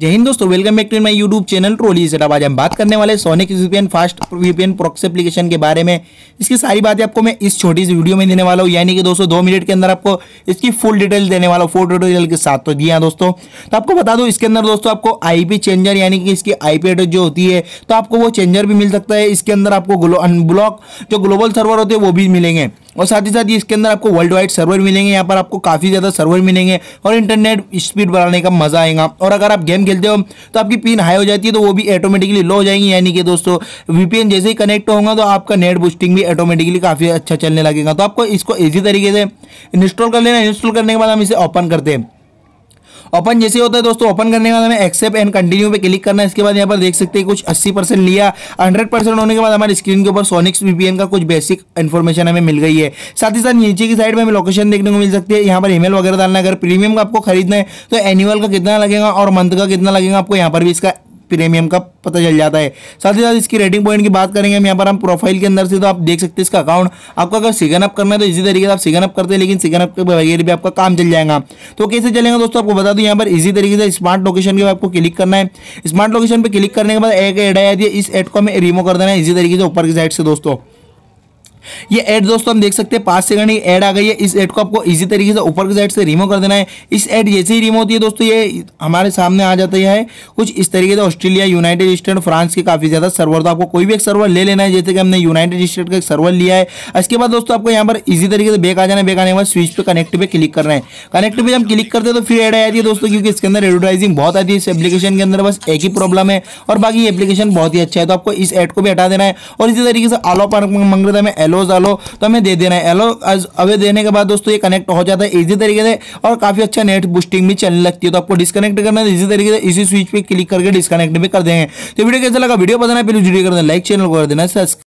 जय हिंद दोस्तों welcome back to my YouTube channel trolley setup आज हम बात करने वाले Sonic VPN fast VPN proxy application के बारे में इसकी सारी बातें आपको मैं इस छोटी सी वीडियो में देने वाला हूँ यानी कि दोस्तों दो मिनट के अंदर आपको इसकी फुल डिटेल देने वाला हूँ फुल डिटेल के साथ तो जी हाँ दोस्तों तो आपको बता दूँ इसके अंदर दोस्तों आपको आई चेंजर यानी कि इसकी आई एड्रेस जो होती है तो आपको वो चेंजर भी मिल सकता है इसके अंदर आपको ब्लॉक जो ग्लोबल सर्वर होते हैं वो भी मिलेंगे और साथ ही साथ इसके अंदर आपको वर्ल्ड वाइड सर्वर मिलेंगे यहाँ पर आपको काफ़ी ज़्यादा सर्वर मिलेंगे और इंटरनेट स्पीड बढ़ाने का मज़ा आएगा और अगर आप गेम खेलते हो तो आपकी पिन हाई हो जाती है तो वो भी ऑटोमेटिकली लो हो जाएंगी यानी कि दोस्तों वीपीएन जैसे ही कनेक्ट होगा तो आपका नेट बूस्टिंग भी ऑटोमेटिकली काफ़ी अच्छा चलने लगेगा तो आपको इसको ईजी तरीके से इंस्टॉल कर लेना इंस्टॉल करने के बाद हम इसे ओपन करते हैं ओपन जैसे होता है दोस्तों ओपन करने के बाद हमें एक्सेप्ट एंड कंटिन्यू पे क्लिक करना है इसके बाद यहाँ पर देख सकते हैं कुछ अस्सी परसेंट लिया हंड्रेड परसेंट होने के बाद हमारे स्क्रीन के ऊपर सोनिक्स वीपीएन का कुछ बेसिक इन्फॉर्मेशन हमें मिल गई है साथ ही साथ नीचे की साइड में हमें लोकेशन देखने को मिल सकती है यहाँ पर ईमेल वगैरह डालना अगर प्रीमियम का आपको खरीदना है तो एनुअल का कितना लगेगा और मंथ का कितना लगेगा आपको यहाँ पर भी इसका प्रीमियम का पता चल जाता है साथ ही साथ इसकी रेटिंग पॉइंट की बात करेंगे हम यहाँ पर हम प्रोफाइल के अंदर से तो आप देख सकते हैं इसका अकाउंट आपको अगर सिगन अप करना है तो इसी तरीके से आप सिगन अप करते हैं लेकिन सिगन अप के बगैर भी आपका काम चल जाएगा तो कैसे चलेगा दोस्तों आपको बता दो यहाँ पर इसी तरीके से स्मार्ट लोकेशन के आपको क्लिक करना है स्मार्ट लोकेशन पर क्लिक करने के बाद एक एड आया इस एड को हमें रिमूव कर देना है इसी तरीके से ऊपर की साइड से दोस्तों ये एड दोस्तों हम देख सकते हैं पांच सेकंड की एड आ गई है इस एड को आपको इजी तरीके से ऊपर की साइड से रिमूव कर देना है इस एड जैसे ही रिमूव होती है दोस्तों ये हमारे सामने आ जाता है कुछ इस तरीके से ऑस्ट्रेलिया यूनाइटेड स्टेट फ्रांस के काफ़ी ज़्यादा सर्वर तो आपको कोई भी एक सर्वर ले लेना है जैसे कि हमने यूनाइटेड स्टेट का एक सर्वर लिया है इसके बाद दोस्तों आपको यहाँ पर इजी तरीके से बेक आ जाना है बेक आने के बाद स्विच पर कनेक्ट पर क्लिक करना है कनेक्ट पर हम क्लिक करते हैं तो फिर एड आ जाती है दोस्तों क्योंकि इसके अंदर एडवर्टाइजिंग बहुत आती है इस एप्लीकेशन के अंदर बस एक ही प्रॉब्लम है और बाकी एप्लीकेशन बहुत ही अच्छा है तो आपको इस एड को भी हटा देना है और इसी तरीके से आलो पर मंगता में एलो एलोज डालो तो हमें दे देना है एलो अवे देने के बाद दोस्तों ये कनेक्ट हो जाता है इजी तरीके से और काफ़ी अच्छा नेट बूस्टिंग भी चलने लगती है तो आपको डिस्कनेक्ट करना है इसी तरीके से इसी स्विच पर क्लिक करके डिस्कनेक्ट भी कर देंगे तो वीडियो कैसा लगा वीडियो पसंद है प्लीज वीडियो कर देना लाइक चैनल कर देना सब्सक्राइब